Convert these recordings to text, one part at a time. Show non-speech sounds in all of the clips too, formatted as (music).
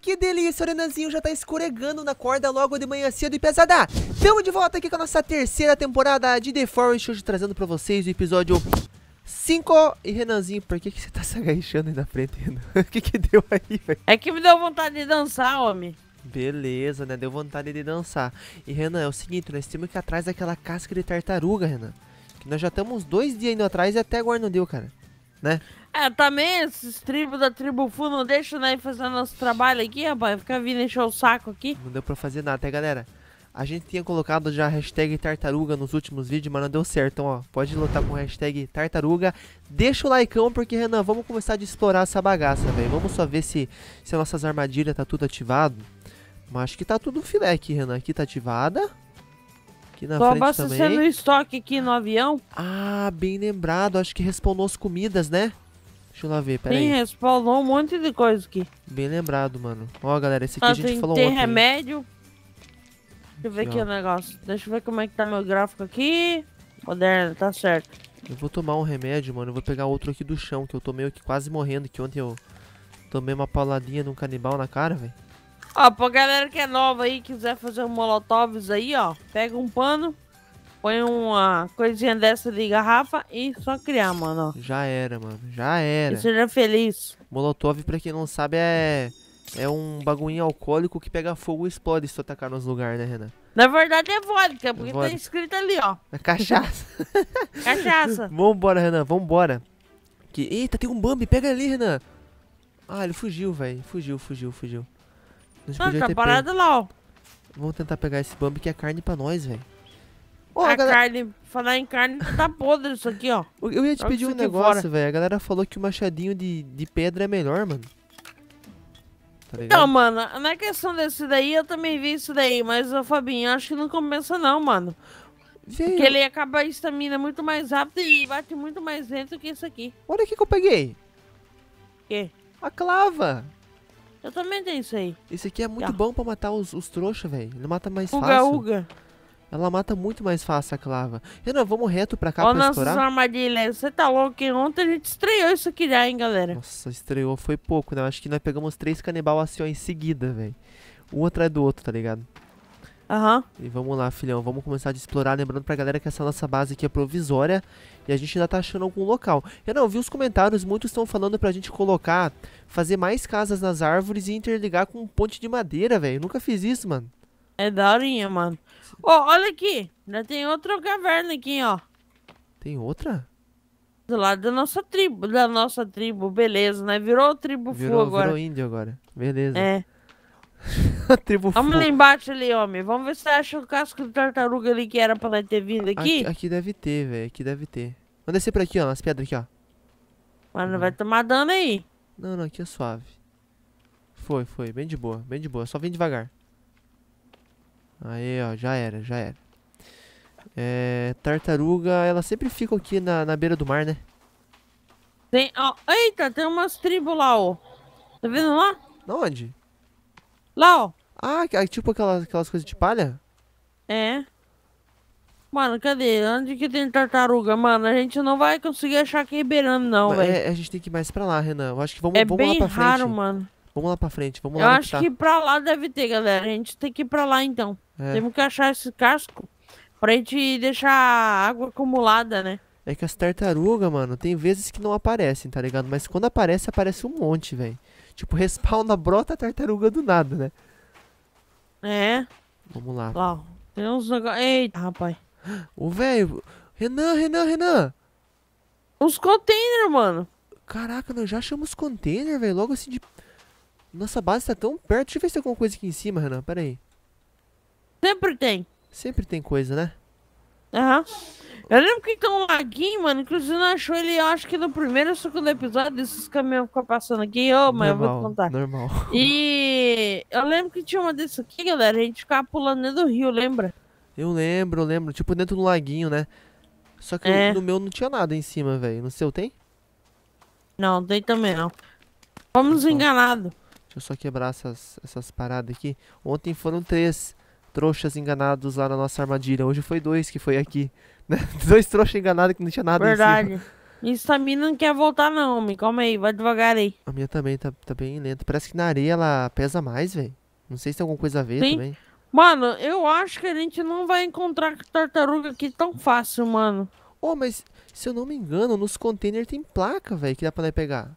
que delícia, o Renanzinho já tá escorregando na corda logo de manhã cedo e pesada. Estamos de volta aqui com a nossa terceira temporada de The Forest, hoje trazendo pra vocês o episódio 5. E Renanzinho, por que, que você tá se agachando aí na frente, Renan? (laughs) O que que deu aí, velho? É que me deu vontade de dançar, homem. Beleza, né? Deu vontade de dançar. E Renan, é o seguinte, nós temos que ir atrás daquela casca de tartaruga, Renan. Que nós já estamos dois dias indo atrás e até agora não deu, cara. Né? É, também esses tribos da tribo Fu não deixam né, fazer nosso trabalho aqui, rapaz. ficar vindo encher o saco aqui. Não deu pra fazer nada, até galera. A gente tinha colocado já a hashtag tartaruga nos últimos vídeos, mas não deu certo. Então, ó, pode lutar com a hashtag tartaruga. Deixa o likeão, porque, Renan, vamos começar a explorar essa bagaça, velho. Vamos só ver se, se as nossas armadilhas tá tudo ativado. Mas acho que tá tudo filé aqui, Renan. Aqui tá ativada. Aqui na Tô frente abastecendo também. o estoque aqui no avião. Ah, bem lembrado. Acho que respawnou as comidas, né? Deixa eu lá ver, peraí. Sim, respawnou um monte de coisa aqui. Bem lembrado, mano. Ó, galera, esse aqui ah, a gente tem, falou tem ontem. Tem remédio. Deixa eu ver Não. aqui o negócio. Deixa eu ver como é que tá meu gráfico aqui. Moderno, tá certo. Eu vou tomar um remédio, mano. Eu vou pegar outro aqui do chão, que eu tô meio que quase morrendo, que ontem eu tomei uma pauladinha de um canibal na cara, velho. Ó, pra galera que é nova aí, quiser fazer um molotovs aí, ó. Pega um pano, Põe uma coisinha dessa de garrafa e só criar, mano. Já era, mano. Já era. E seja feliz. Molotov, pra quem não sabe, é. É um bagulho alcoólico que pega fogo e explode se tu atacar nos lugares, né, Renan? Na verdade é vodka, é porque é tá vodka. tá escrito ali, ó. É cachaça. (laughs) cachaça. Vambora, Renan, vambora. Que... Eita, tem um Bambi, pega ali, Renan. Ah, ele fugiu, velho. Fugiu, fugiu, fugiu. Não, tá parado pego. lá, ó. Vamos tentar pegar esse Bambi que é carne pra nós, velho a galera... carne, falar em carne, tá podre isso aqui, ó. Eu ia te Olha pedir um negócio, velho. A galera falou que o machadinho de, de pedra é melhor, mano. Tá então, mano, na questão desse daí, eu também vi isso daí, mas, ô Fabinho, acho que não compensa não, mano. Veio. Porque ele acaba a estamina muito mais rápido e bate muito mais lento que isso aqui. Olha o que eu peguei. Que? A clava. Eu também tenho isso aí. Esse aqui é muito tá. bom pra matar os, os trouxas, velho. Ele mata mais uga, fácil. Uga, uga. Ela mata muito mais fácil a clava. Renan, vamos reto pra cá Olha pra nossas estourar? armadilhas. Né? Você tá louco? Que ontem a gente estreou isso aqui já, né, hein, galera? Nossa, estreou. Foi pouco, né? Acho que nós pegamos três canibal assim, ó, em seguida, velho. Um atrás do outro, tá ligado? Aham. Uhum. E vamos lá, filhão. Vamos começar a explorar. Lembrando pra galera que essa nossa base aqui é provisória. E a gente ainda tá achando algum local. Eu não vi os comentários. Muitos estão falando pra gente colocar... Fazer mais casas nas árvores e interligar com um ponte de madeira, velho. Nunca fiz isso, mano. É daorinha, mano. Ó, oh, olha aqui. Já tem outra caverna aqui, ó. Tem outra? Do lado da nossa tribo. Da nossa tribo, beleza, né? Virou tribo virou, Fu agora. Virou índio agora. Beleza. É. (laughs) tribo Vamos Fu. lá embaixo ali, homem. Vamos ver se acha o casco de tartaruga ali que era pra nós ter vindo aqui. Aqui, aqui deve ter, velho. Aqui deve ter. Vamos descer por aqui, ó. Nas pedras aqui, ó. Mano, hum. vai tomar dano aí. Não, não. Aqui é suave. Foi, foi. Bem de boa. Bem de boa. Só vem devagar. Aí, ó, já era, já era. É, tartaruga, elas sempre ficam aqui na, na beira do mar, né? Tem, ó, eita, tem umas tribos lá, ó. Tá vendo lá? Onde? Lá, ó. Ah, ah tipo aquelas, aquelas coisas de palha? É. Mano, cadê? Onde que tem tartaruga? Mano, a gente não vai conseguir achar aqui beirando, não, velho. É, a gente tem que ir mais pra lá, Renan. Eu acho que vamos, é vamos lá pra raro, frente. É bem raro, mano. Vamos lá pra frente, vamos Eu lá. Eu acho que, tá. que pra lá deve ter, galera. A gente tem que ir pra lá, então. É. Temos que achar esse casco pra gente deixar a água acumulada, né? É que as tartarugas, mano, tem vezes que não aparecem, tá ligado? Mas quando aparece, aparece um monte, velho. Tipo, (laughs) respawna, brota a tartaruga do nada, né? É. Vamos lá. Lá, tem uns negócios... Eita, rapaz. Ô, velho. Renan, Renan, Renan. Os containers, mano. Caraca, nós já achamos container, velho. Logo assim de... Nossa base tá tão perto. Deixa eu ver se tem alguma coisa aqui em cima, Renan. Pera aí. Sempre tem. Sempre tem coisa, né? Aham. Uhum. Eu lembro que tem um laguinho, mano. Inclusive, não achou ele, eu acho que no primeiro ou segundo episódio, desses caminhões ficam passando aqui. Ô, oh, mas eu vou te contar. Normal. E eu lembro que tinha uma dessas aqui, galera. A gente ficava pulando dentro do rio, lembra? Eu lembro, eu lembro. Tipo, dentro do laguinho, né? Só que é. no meu não tinha nada em cima, velho. No seu tem? Não, tem também não. Fomos então, enganados. Deixa eu só quebrar essas, essas paradas aqui. Ontem foram três trouxas enganados lá na nossa armadilha. Hoje foi dois que foi aqui. (laughs) Dois trouxas enganados que não tinha nada Verdade. em cima. mina não quer voltar não, homem. Calma aí, vai devagar aí. A minha também tá, tá bem lenta. Parece que na areia ela pesa mais, velho. Não sei se tem alguma coisa a ver Sim. também. Mano, eu acho que a gente não vai encontrar tartaruga aqui tão fácil, mano. Ô, oh, mas se eu não me engano, nos containers tem placa, velho, que dá pra pegar.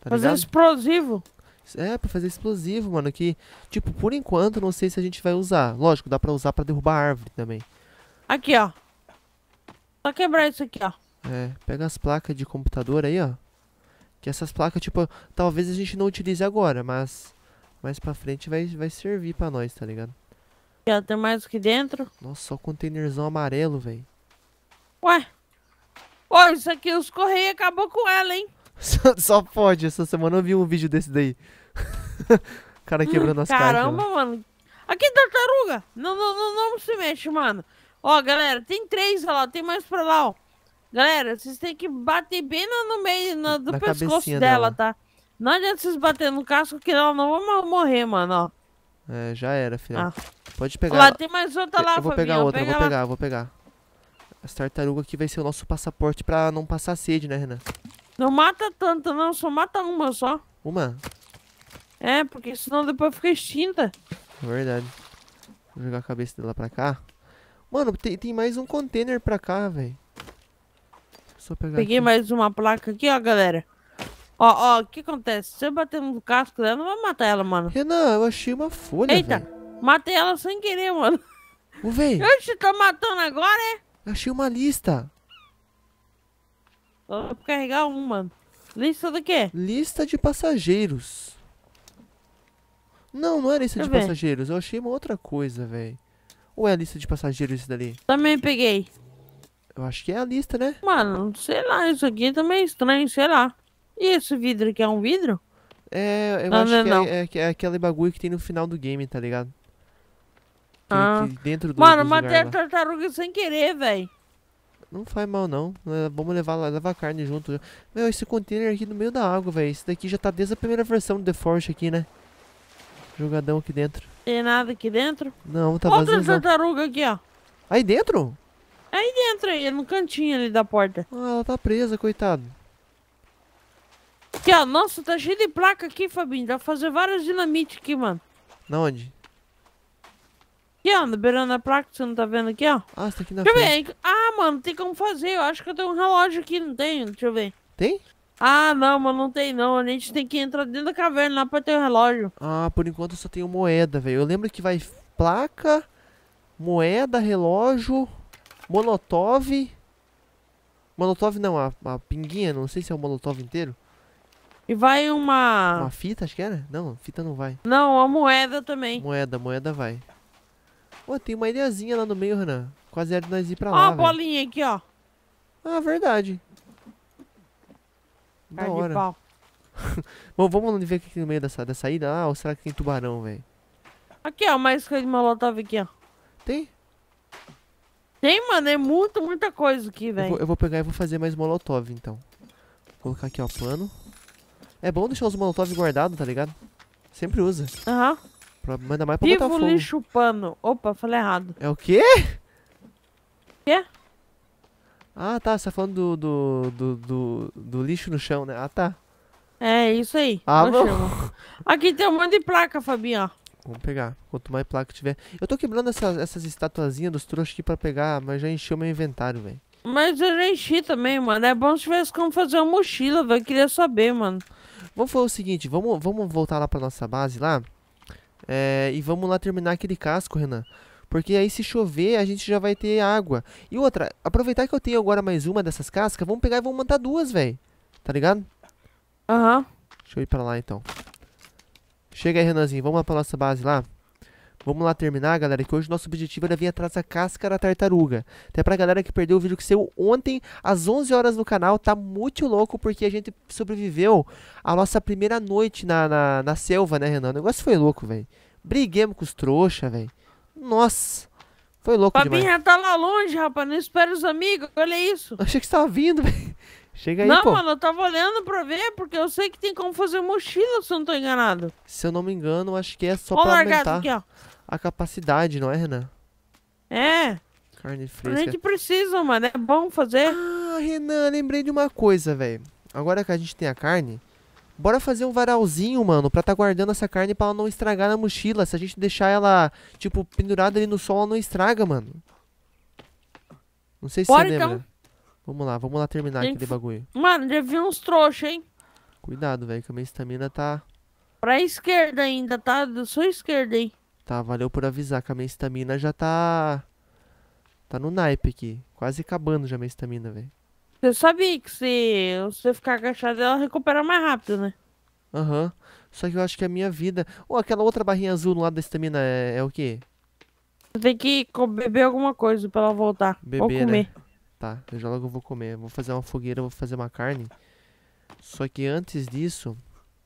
Tá Fazer ligado? explosivo. É, pra fazer explosivo, mano. Que, tipo, por enquanto não sei se a gente vai usar. Lógico, dá pra usar pra derrubar árvore também. Aqui, ó. Só quebrar isso aqui, ó. É, pega as placas de computador aí, ó. Que essas placas, tipo, talvez a gente não utilize agora, mas mais pra frente vai, vai servir pra nós, tá ligado? Aqui, ó, tem mais aqui dentro? Nossa, só containerzão amarelo, velho. Ué? Ó, isso aqui, os correios acabou com ela, hein? Só, (laughs) só pode, essa semana eu vi um vídeo desse daí. (laughs) cara hum, quebrando as caras. Caramba, caixas, mano. Aqui, é tartaruga! Não, não, não, não se mexe, mano. Ó, galera, tem três lá, tem mais pra lá, ó. Galera, vocês têm que bater bem no, no meio no, do Na pescoço dela, dela, tá? Não adianta vocês baterem no casco que ela não vai morrer, mano, ó. É, já era, filho. Ah. Pode pegar. lá, tem mais outra lá, Eu vou pegar outra, pega vou pegar, vou pegar. Essa tartaruga aqui vai ser o nosso passaporte pra não passar sede, né, Renan? Não mata tanto, não. Só mata uma só. Uma? É, porque senão depois fica extinta. É verdade. Vou jogar a cabeça dela pra cá. Mano, tem, tem mais um container pra cá, velho. Só pegar Peguei aqui. mais uma placa aqui, ó, galera. Ó, ó, o que acontece? Se eu bater no casco dela, não vai matar ela, mano. Renan, eu achei uma folha, Eita, véio. matei ela sem querer, mano. Ô, velho. Oxe, tá matando agora, é? Achei uma lista dá vou carregar uma. Lista do quê? Lista de passageiros. Não, não é lista Deixa de ver. passageiros. Eu achei uma outra coisa, velho. Ou é a lista de passageiros isso dali? Também peguei. Eu acho que é a lista, né? Mano, sei lá. Isso aqui é também é estranho, sei lá. E esse vidro aqui é um vidro? É, eu não, acho não, é que é, não. É, é, é, aquele bagulho que tem no final do game, tá ligado? Que, ah. Que dentro do, Mano, matei a tartaruga sem querer, velho. Não faz mal não. Né, vamos levar lá, levar carne junto. Né. Meu, esse container aqui no meio da água, velho. Esse daqui já tá desde a primeira versão do The Forge aqui, né? Jogadão aqui dentro. Tem nada aqui dentro? Não, tá vazio. Outra tartaruga aqui, ó. Aí dentro? Aí dentro, aí, no cantinho ali da porta. Ah, ela tá presa, coitado. Aqui, ó. Nossa, tá cheio de placa aqui, Fabinho. Dá pra fazer várias dinamites aqui, mano. Na onde? Aqui, ó, beirando a placa, você não tá vendo aqui, ó? Ah, você tá aqui na Deixa frente. eu ver. Ah, mano, tem como fazer. Eu acho que eu tenho um relógio aqui, não tenho? Deixa eu ver. Tem? Ah, não, mano, não tem não. A gente tem que entrar dentro da caverna lá pra ter o um relógio. Ah, por enquanto eu só tenho moeda, velho. Eu lembro que vai placa, moeda, relógio, molotov. Molotov não, a, a pinguinha, não sei se é o molotov inteiro. E vai uma... Uma fita, acho que era? Não, fita não vai. Não, a moeda também. Moeda, moeda vai tem uma ilhazinha lá no meio, Renan. Quase era de nós ir pra ó lá. Ó a bolinha véio. aqui, ó. Ah, verdade. Da hora. (laughs) Bom, vamos ver o que tem no meio dessa, da saída lá, ou será que tem tubarão, velho? Aqui, ó, mais coisa de molotov aqui, ó. Tem? Tem, mano, é muito, muita coisa aqui, velho. Eu, eu, vou pegar e vou fazer mais molotov, então. Vou colocar aqui, ó, pano. É bom deixar os molotov guardados, tá ligado? Sempre usa. Aham. Uhum. Manda mais pra Vivo botar fogo. lixo pano. Opa, falei errado. É o quê? Quê? Ah, tá. Você tá falando do do, do, do, do, lixo no chão, né? Ah, tá. É, isso aí. Ah, Aqui tem um monte de placa, Fabinho, Vamos pegar. Quanto mais placa tiver. Eu tô quebrando essas, essas estatuazinhas dos trouxas aqui pra pegar, mas já encheu meu inventário, velho. Mas eu já enchi também, mano. É bom se tivesse como fazer uma mochila, velho. Queria saber, mano. Vamos fazer o seguinte, vamos, vamos voltar lá pra nossa base lá. É, e vamos lá terminar aquele casco, Renan. Porque aí se chover, a gente já vai ter água. E outra, aproveitar que eu tenho agora mais uma dessas cascas, vamos pegar e vamos montar duas, velho. Tá ligado? Aham. Uhum. Deixa eu ir pra lá, então. Chega aí, Renanzinho. Vamos lá pra nossa base lá. Vamos lá terminar, galera, que hoje nosso objetivo era vir atrás da casca da tartaruga. Até pra galera que perdeu o vídeo que saiu ontem, às 11 horas no canal, tá muito louco porque a gente sobreviveu a nossa primeira noite na, na, na selva, né, Renan? O negócio foi louco, velho. Briguemos com os trouxa, velho. Nossa. Foi louco Fabinha demais. tá lá longe, rapaz. Não espera os amigos. Olha isso. Achei que você tava vindo, velho. Chega aí, não, pô. Não, mano, eu tava olhando pra ver, porque eu sei que tem como fazer mochila, se eu não tô enganado. Se eu não me engano, acho que é só Ó, pra aumentar. Aqui, ó a capacidade, não é, Renan? É. Carne fresca. A gente precisa, mano. É bom fazer. Ah, Renan, lembrei de uma coisa, velho. Agora que a gente tem a carne, bora fazer um varalzinho, mano, pra tá guardando essa carne pra ela não estragar na mochila. Se a gente deixar ela, tipo, pendurada ali no sol, ela não estraga, mano. Não sei se bora, você lembra. Então. Vamos lá, vamos lá terminar gente... aquele bagulho. Mano, já vi uns trouxa, hein? Cuidado, velho, que a minha estamina tá... Pra esquerda ainda, tá? Da sua esquerda, hein? Tá, valeu por avisar que a minha estamina já tá. Tá no naipe aqui. Quase acabando já a minha estamina, velho. Você sabia que se você ficar agachado, ela recupera mais rápido, né? Aham. Uhum. Só que eu acho que a minha vida. Ou oh, aquela outra barrinha azul no lado da estamina é, é o quê? Você tem que beber alguma coisa pra ela voltar. Beber, Ou né? comer. Né? Tá, eu já logo vou comer. Vou fazer uma fogueira, vou fazer uma carne. Só que antes disso.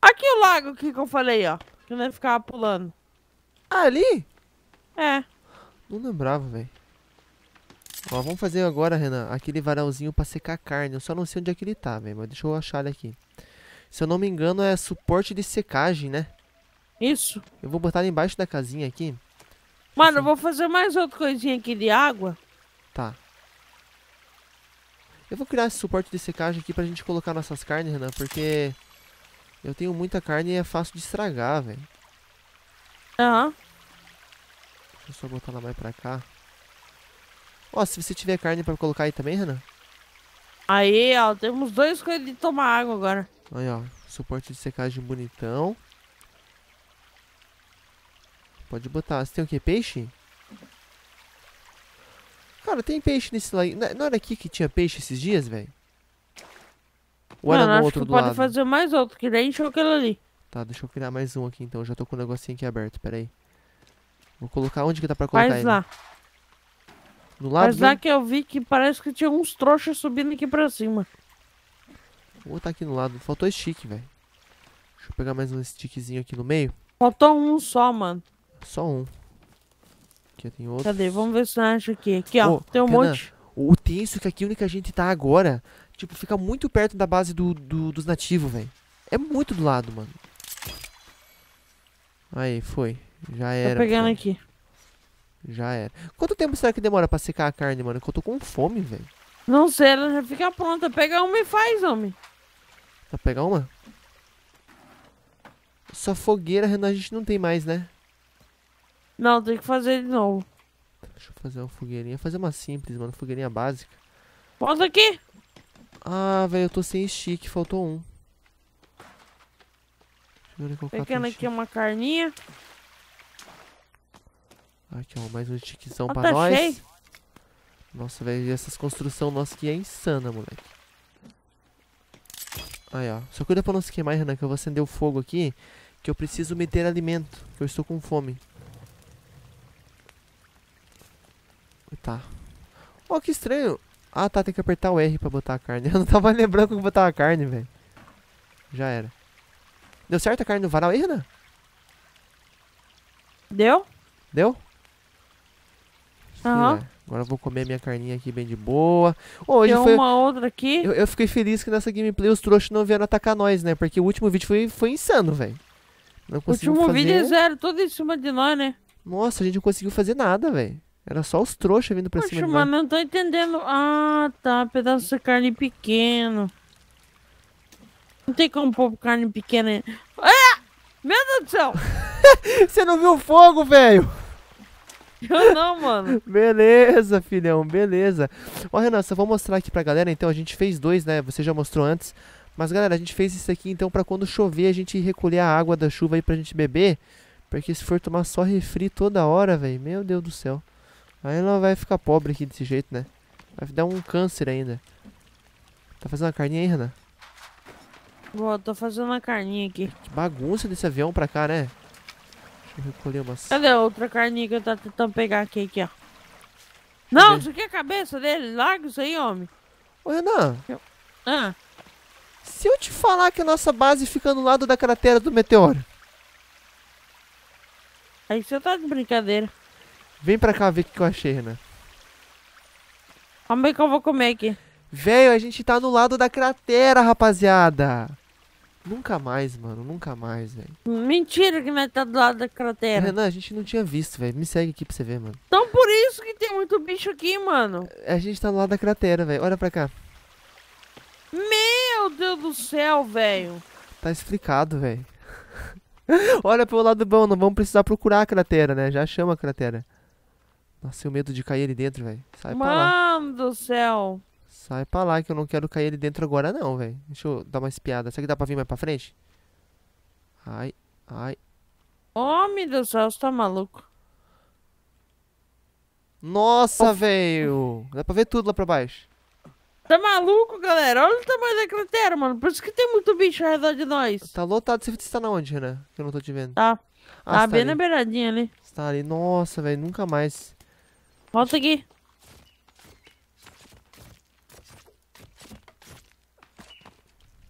Aqui o lago que eu falei, ó. Que não ia é ficar pulando. Ah, ali? É. Não lembrava, velho. Ó, vamos fazer agora, Renan, aquele varalzinho pra secar carne. Eu só não sei onde é que ele tá, velho, mas deixa eu achar ele aqui. Se eu não me engano, é suporte de secagem, né? Isso. Eu vou botar ele embaixo da casinha aqui. Mano, assim. eu vou fazer mais outra coisinha aqui de água. Tá. Eu vou criar esse suporte de secagem aqui pra gente colocar nossas carnes, Renan, porque eu tenho muita carne e é fácil de estragar, velho. Aham. Deixa eu só botar ela mais pra cá. Ó, se você tiver carne pra colocar aí também, Renan. Aí, ó, temos dois coisas de tomar água agora. Aí, ó, suporte de secagem bonitão. Pode botar. Você tem o que? Peixe? Cara, tem peixe nesse lá. Não era aqui que tinha peixe esses dias, velho? Ou era no outro que do pode lado? fazer mais outro, que daí encheu aquele ali. Tá, deixa eu criar mais um aqui então. Já tô com o negocinho aqui aberto, pera aí. Vou colocar onde que dá pra colocar Faz ele? lá. No lado? Mas lá que eu vi que parece que tinha uns trouxas subindo aqui pra cima. Vou botar aqui no lado. Faltou stick, velho. Deixa eu pegar mais um stickzinho aqui no meio. Faltou um só, mano. Só um. Aqui tem outro. Cadê? Vamos ver se acha aqui. Aqui, ó. Oh, tem um Renan, monte. O tenso é que aqui é onde que a gente tá agora, tipo, fica muito perto da base do, do dos nativos, velho. É muito do lado, mano. Aí, foi. Já era. Tô pegando pô. aqui. Já era. Quanto tempo será que demora pra secar a carne, mano? Que eu tô com fome, velho. Não sei, ela já fica pronta. Pega uma e faz, homem. Pra tá, pegar uma? Só fogueira, Renan, a gente não tem mais, né? Não, tem que fazer de novo. Deixa eu fazer uma fogueirinha. Fazer uma simples, mano. Fogueirinha básica. Volta aqui. Ah, velho, eu tô sem stick. Faltou um. Pegando aqui é uma carninha. Aqui, ó, mais um tiquezão ah, pra tá nós. Cheio. Nossa, velho, essas construções nossas aqui é insana, moleque. Aí, ó. Só cuida pra não se queimar, Renan, que eu vou acender o fogo aqui. Que eu preciso meter alimento, que eu estou com fome. Tá. Ó, oh, que estranho. Ah, tá, tem que apertar o R pra botar a carne. (laughs) Eu não tava lembrando como botar a carne, velho. Já era. Deu certo a carne no varal aí, Renan? Deu? Deu? Aham. Né? Agora eu vou comer minha carninha aqui bem de boa. Hoje Tem foi... uma outra aqui. Eu, eu, fiquei feliz que nessa gameplay os trouxas não vieram atacar nós, né? Porque o último vídeo foi, foi insano, velho. Não conseguiu fazer... O último vídeo é zero, tudo em cima de nós, né? Nossa, a gente não conseguiu fazer nada, velho. Era só os trouxas vindo pra Poxa, cima de nós. nós. mas não tô entendendo. Ah, tá. Pedaço de carne pequeno. Não tem como pôr carne pequena. Ah! Meu Deus do céu! (laughs) Você não viu o fogo, velho? Eu não, mano. (laughs) Beleza, filhão, beleza. Ó, Renan, só vou mostrar aqui pra galera, então, a gente fez dois, né? Você já mostrou antes. Mas, galera, a gente fez isso aqui, então, pra quando chover, a gente recolher a água da chuva aí pra gente beber. Porque se for tomar só refri toda hora, velho, meu Deus do céu. Aí ela vai ficar pobre aqui desse jeito, né? Vai dar um câncer ainda. Tá fazendo uma carninha aí, Renan? Boa, tô fazendo uma carninha aqui. Que bagunça desse avião pra cá, né? Deixa eu recolher umas... Cadê a outra carninha que eu tô tentando pegar aqui, aqui ó? Não, Cadê? isso aqui é a cabeça dele. Larga isso aí, homem. Ô, Renan. Eu... Ah. Se eu te falar que a nossa base fica no lado da cratera do meteoro. Aí você tá de brincadeira. Vem pra cá ver o que eu achei, Renan. Calma aí que eu vou comer aqui. Velho, a gente tá no lado da cratera, rapaziada. Nunca mais, mano. Nunca mais, velho. Mentira que vai estar tá do lado da cratera. Renan, a gente não tinha visto, velho. Me segue aqui pra você ver, mano. Então por isso que tem muito bicho aqui, mano. A gente tá do lado da cratera, velho. Olha pra cá. Meu Deus do céu, velho. Tá explicado, velho. (laughs) Olha pro lado bom, não vamos precisar procurar a cratera, né? Já chama a cratera. Nossa, eu medo de cair ali dentro, velho. Sai Mano pra lá. Mano do céu. Sai pra lá que eu não quero cair ali dentro agora não, velho. Deixa eu dar uma espiada. Será que dá pra vir mais pra frente? Ai, ai. Oh, meu Deus do céu, você tá maluco. Nossa, velho. Dá pra ver tudo lá pra baixo. Tá maluco, galera? Olha o tamanho da cratera, mano. Por isso que tem muito bicho ao redor de nós. Tá lotado. Você está na onde, Renan? Que eu não tô te vendo. Tá. Ah, tá, tá bem na beiradinha ali. Você tá ali. Nossa, velho. Nunca mais. Volta aqui.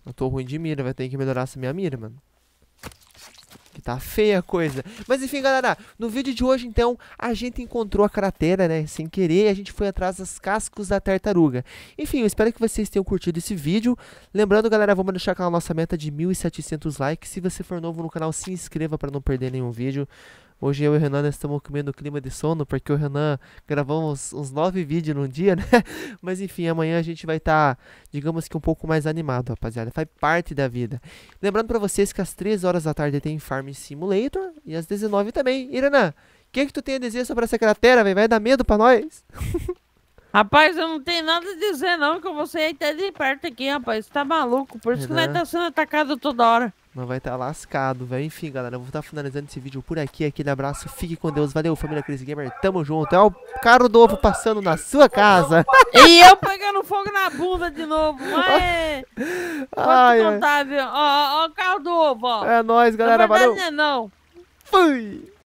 Eu tô ruim de mira, vai ter que melhorar essa minha mira, mano. Que tá feia a coisa. Mas enfim, galera, no vídeo de hoje, então, a gente encontrou a cratera, né? Sem querer, a gente foi atrás dos cascos da tartaruga. Enfim, eu espero que vocês tenham curtido esse vídeo. Lembrando, galera, vamos deixar aquela nossa meta de 1.700 likes. Se você for novo no canal, se inscreva para não perder nenhum vídeo. Hoje eu e o Renan estamos comendo clima de sono, porque o Renan gravamos uns nove vídeos num dia, (laughs) né? Mas enfim, amanhã a gente vai estar, tá, digamos que um pouco mais animado, rapaziada. Faz parte da vida. Lembrando para vocês que às 3 horas da tarde tem Farm Simulator e às 19 também. E Renan, o que, que tu tem a dizer sobre essa cratera, velho? Vai dar medo para nós? (laughs) Rapaz, eu não tenho nada a dizer não, que você sair até de perto aqui, rapaz. Você tá maluco, por isso Renan... que nós né? tá sendo atacado toda hora. Não vai estar tá lascado, velho. Enfim, galera, eu vou estar tá finalizando esse vídeo por aqui. Aquele abraço, fique com Deus. Valeu, família Cris Gamer. Tamo junto. É o caro ovo passando na sua casa. (laughs) e eu pegando fogo na bunda de novo. Mas... (laughs) Ai, Pode Ó, ó, o carro do ovo, ó. É nóis, galera. Na valeu. Não é não. Fui.